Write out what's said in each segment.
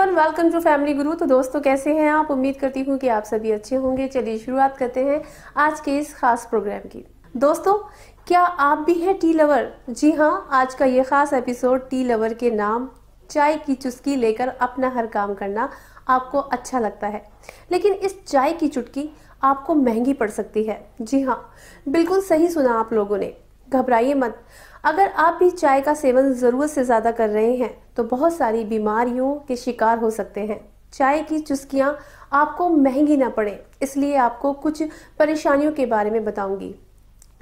everyone welcome to family गुरु तो दोस्तों कैसे हैं आप उम्मीद करती हूँ कि आप सभी अच्छे होंगे चलिए शुरुआत करते हैं आज के इस खास प्रोग्राम की दोस्तों क्या आप भी हैं टी लवर जी हाँ आज का ये खास एपिसोड टी लवर के नाम चाय की चुस्की लेकर अपना हर काम करना आपको अच्छा लगता है लेकिन इस चाय की चुटकी आपको महंगी पड़ सकती है जी हाँ बिल्कुल सही सुना आप लोगों ने घबराइए मत अगर आप भी चाय का सेवन ज़रूरत से ज़्यादा कर रहे हैं तो बहुत सारी बीमारियों के शिकार हो सकते हैं चाय की चुस्कियाँ आपको महंगी ना पड़े इसलिए आपको कुछ परेशानियों के बारे में बताऊंगी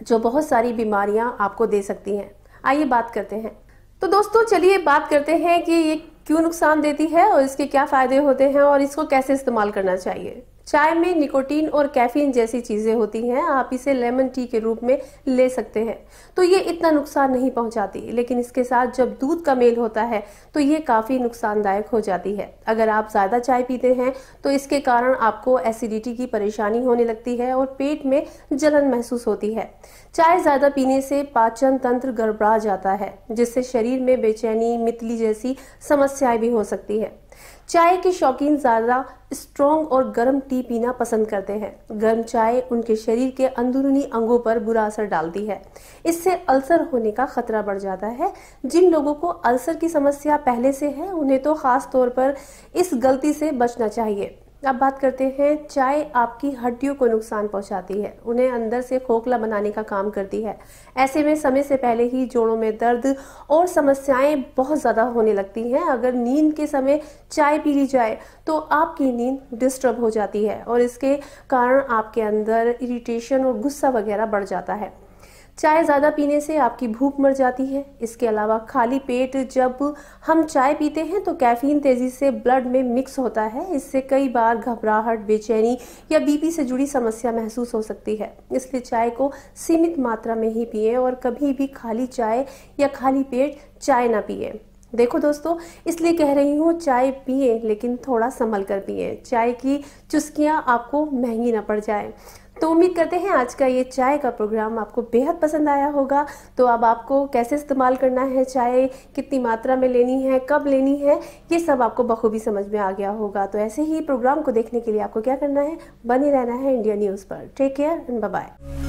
जो बहुत सारी बीमारियां आपको दे सकती हैं आइए बात करते हैं तो दोस्तों चलिए बात करते हैं कि ये क्यों नुकसान देती है और इसके क्या फ़ायदे होते हैं और इसको कैसे इस्तेमाल करना चाहिए चाय में निकोटीन और कैफीन जैसी चीज़ें होती हैं आप इसे लेमन टी के रूप में ले सकते हैं तो ये इतना नुकसान नहीं पहुंचाती लेकिन इसके साथ जब दूध का मेल होता है तो ये काफ़ी नुकसानदायक हो जाती है अगर आप ज़्यादा चाय पीते हैं तो इसके कारण आपको एसिडिटी की परेशानी होने लगती है और पेट में जलन महसूस होती है चाय ज़्यादा पीने से पाचन तंत्र गड़बड़ा जाता है जिससे शरीर में बेचैनी मितली जैसी समस्याएं भी हो सकती है चाय के शौकीन ज़्यादा स्ट्रॉन्ग और गर्म टी पीना पसंद करते हैं गर्म चाय उनके शरीर के अंदरूनी अंगों पर बुरा असर डालती है इससे अल्सर होने का खतरा बढ़ जाता है जिन लोगों को अल्सर की समस्या पहले से है उन्हें तो खास तौर पर इस गलती से बचना चाहिए अब बात करते हैं चाय आपकी हड्डियों को नुकसान पहुंचाती है उन्हें अंदर से खोखला बनाने का काम करती है ऐसे में समय से पहले ही जोड़ों में दर्द और समस्याएं बहुत ज़्यादा होने लगती हैं अगर नींद के समय चाय पी ली जाए तो आपकी नींद डिस्टर्ब हो जाती है और इसके कारण आपके अंदर इरिटेशन और गुस्सा वगैरह बढ़ जाता है चाय ज़्यादा पीने से आपकी भूख मर जाती है इसके अलावा खाली पेट जब हम चाय पीते हैं तो कैफीन तेज़ी से ब्लड में मिक्स होता है इससे कई बार घबराहट बेचैनी या बीपी से जुड़ी समस्या महसूस हो सकती है इसलिए चाय को सीमित मात्रा में ही पिए और कभी भी खाली चाय या खाली पेट चाय ना पिए देखो दोस्तों इसलिए कह रही हूँ चाय पिए लेकिन थोड़ा संभल कर पिए चाय की चुस्कियाँ आपको महंगी ना पड़ जाए तो उम्मीद करते हैं आज का ये चाय का प्रोग्राम आपको बेहद पसंद आया होगा तो अब आपको कैसे इस्तेमाल करना है चाय कितनी मात्रा में लेनी है कब लेनी है ये सब आपको बखूबी समझ में आ गया होगा तो ऐसे ही प्रोग्राम को देखने के लिए आपको क्या करना है बने रहना है इंडिया न्यूज़ पर टेक केयर एंड बाय